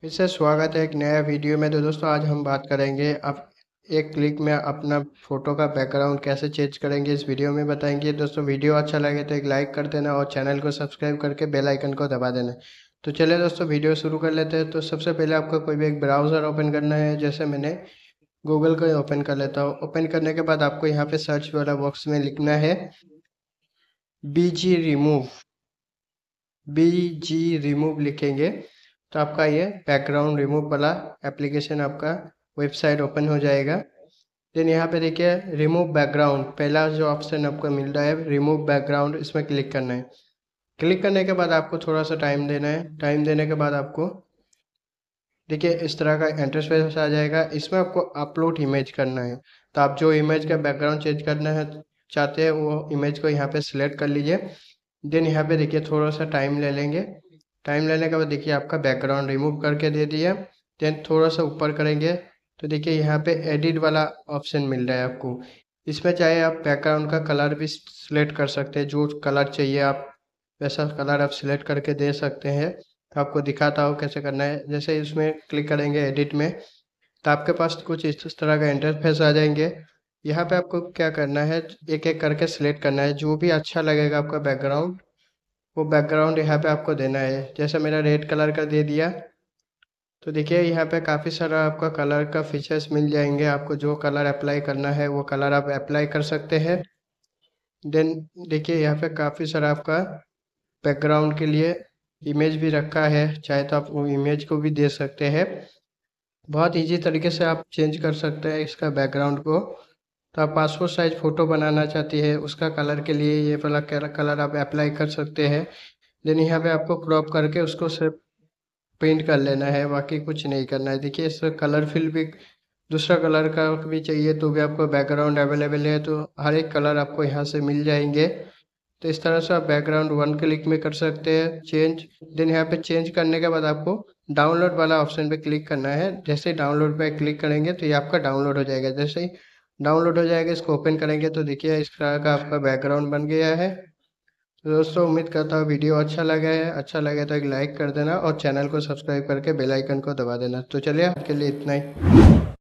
फिर से स्वागत है एक नया वीडियो में तो दोस्तों आज हम बात करेंगे आप एक क्लिक में अपना फ़ोटो का बैकग्राउंड कैसे चेंज करेंगे इस वीडियो में बताएंगे दोस्तों वीडियो अच्छा लगे तो एक लाइक कर देना और चैनल को सब्सक्राइब करके बेल आइकन को दबा देना तो चलिए दोस्तों वीडियो शुरू कर लेते हैं तो सबसे पहले आपको कोई भी एक ब्राउज़र ओपन करना है जैसे मैंने गूगल को ओपन कर लेता हूँ ओपन करने के बाद आपको यहाँ पर सर्च वाला बॉक्स में लिखना है B G remove B G remove लिखेंगे तो आपका ये बैकग्राउंड रिमूव वाला एप्लीकेशन आपका वेबसाइट ओपन हो जाएगा देन यहाँ पे देखिए रिमूव बैकग्राउंड पहला जो ऑप्शन आपको मिल रहा है रिमूव बैकग्राउंड इसमें क्लिक करना है क्लिक करने के बाद आपको थोड़ा सा टाइम देना है टाइम देने के बाद आपको देखिए इस तरह का इंटरफेस आ जाएगा इसमें आपको अपलोड इमेज करना है तो आप जो इमेज का बैकग्राउंड चेंज करना है चाहते हैं वो इमेज को यहाँ पे सिलेक्ट कर लीजिए देन यहाँ पे देखिए थोड़ा सा टाइम ले लेंगे टाइम लेने के बाद देखिए आपका बैकग्राउंड रिमूव करके दे दिया देन थोड़ा सा ऊपर करेंगे तो देखिए यहाँ पे एडिट वाला ऑप्शन मिल रहा है आपको इसमें चाहे आप बैकग्राउंड का कलर भी सिलेक्ट कर सकते हैं जो कलर चाहिए आप वैसा कलर आप सिलेक्ट करके दे सकते हैं तो आपको दिखाता हो कैसे करना है जैसे इसमें क्लिक करेंगे एडिट में तो आपके पास कुछ इस तरह का इंटरफेस आ जाएंगे यहाँ पे आपको क्या करना है एक एक करके सिलेक्ट करना है जो भी अच्छा लगेगा आपका बैकग्राउंड वो बैकग्राउंड यहाँ पे आपको देना है जैसा मेरा रेड कलर का दे दिया तो देखिए यहाँ पे काफ़ी सारा आपका कलर का फीचर्स मिल जाएंगे आपको जो कलर अप्लाई करना है वो कलर आप अप्लाई कर सकते हैं देन देखिए यहाँ पे काफ़ी सारा आपका बैकग्राउंड के लिए इमेज भी रखा है चाहे तो आप वो इमेज को भी दे सकते हैं बहुत इजी तरीके से आप चेंज कर सकते हैं इसका बैकग्राउंड को तो आप पासपोर्ट साइज़ फ़ोटो बनाना चाहती है उसका कलर के लिए ये वाला कलर आप अप्लाई कर सकते हैं देन यहाँ पे आपको क्रॉप करके उसको सिर्फ पेंट कर लेना है बाकी कुछ नहीं करना है देखिए इसमें कलरफिल भी दूसरा कलर का भी चाहिए तो भी आपको बैकग्राउंड अवेलेबल है तो हर एक कलर आपको यहाँ से मिल जाएंगे तो इस तरह से आप बैकग्राउंड वन क्लिक में कर सकते हैं चेंज देन यहाँ पे चेंज करने के बाद आपको डाउनलोड वाला ऑप्शन पे क्लिक करना है जैसे डाउनलोड पे क्लिक करेंगे तो ये आपका डाउनलोड हो जाएगा जैसे ही डाउनलोड हो जाएगा इसको ओपन करेंगे तो देखिए इस तरह का आपका बैकग्राउंड बन गया है तो दोस्तों उम्मीद करता हूँ वीडियो अच्छा लगा है अच्छा लगे तो एक लाइक कर देना और चैनल को सब्सक्राइब करके बेल आइकन को दबा देना तो चलिए आपके लिए इतना ही